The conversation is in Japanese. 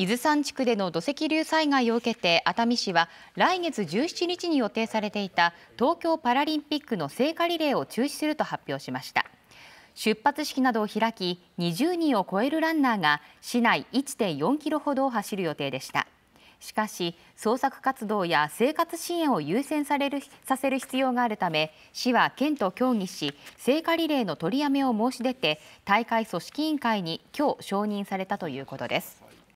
伊豆山地区での土石流災害を受けて熱海市は来月17日に予定されていた東京パラリンピックの聖火リレーを中止すると発表しました出発式などを開き20人を超えるランナーが市内1.4キロほどを走る予定でしたしかし捜索活動や生活支援を優先されるさせる必要があるため市は県と協議し聖火リレーの取りやめを申し出て大会組織委員会に今日承認されたということです